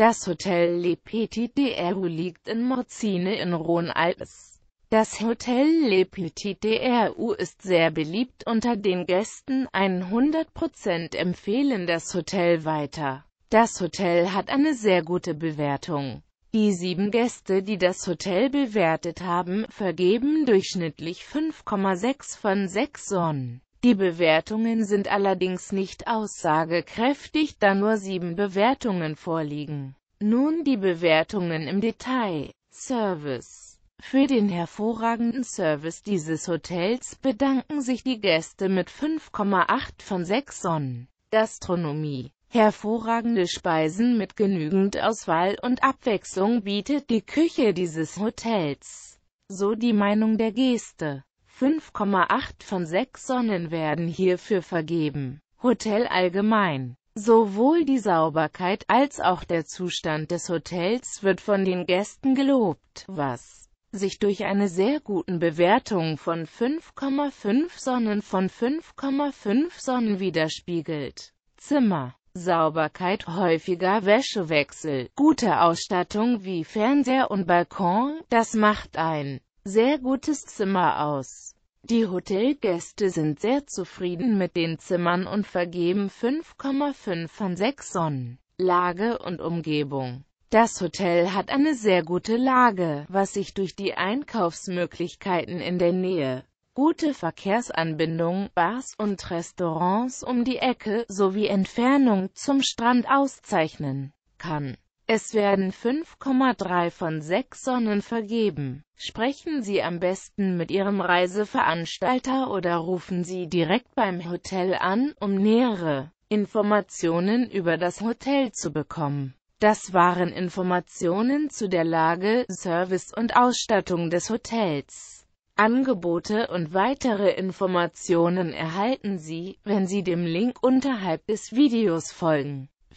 Das Hotel Le Petit d'Ero liegt in Morzine in Rhône-Alpes. Das Hotel Le Petit d'Ero ist sehr beliebt unter den Gästen, 100% empfehlen das Hotel weiter. Das Hotel hat eine sehr gute Bewertung. Die sieben Gäste, die das Hotel bewertet haben, vergeben durchschnittlich 5,6 von 6 Sonnen. Die Bewertungen sind allerdings nicht aussagekräftig, da nur sieben Bewertungen vorliegen. Nun die Bewertungen im Detail. Service Für den hervorragenden Service dieses Hotels bedanken sich die Gäste mit 5,8 von 6 Sonnen. Gastronomie Hervorragende Speisen mit genügend Auswahl und Abwechslung bietet die Küche dieses Hotels. So die Meinung der Geste. 5,8 von 6 Sonnen werden hierfür vergeben. Hotel allgemein Sowohl die Sauberkeit als auch der Zustand des Hotels wird von den Gästen gelobt, was sich durch eine sehr guten Bewertung von 5,5 Sonnen von 5,5 Sonnen widerspiegelt. Zimmer, Sauberkeit, häufiger Wäschewechsel, gute Ausstattung wie Fernseher und Balkon, das macht ein sehr gutes Zimmer aus. Die Hotelgäste sind sehr zufrieden mit den Zimmern und vergeben 5,5 von 6 Sonnen. Lage und Umgebung Das Hotel hat eine sehr gute Lage, was sich durch die Einkaufsmöglichkeiten in der Nähe, gute Verkehrsanbindung, Bars und Restaurants um die Ecke sowie Entfernung zum Strand auszeichnen kann. Es werden 5,3 von 6 Sonnen vergeben. Sprechen Sie am besten mit Ihrem Reiseveranstalter oder rufen Sie direkt beim Hotel an, um nähere Informationen über das Hotel zu bekommen. Das waren Informationen zu der Lage, Service und Ausstattung des Hotels. Angebote und weitere Informationen erhalten Sie, wenn Sie dem Link unterhalb des Videos folgen.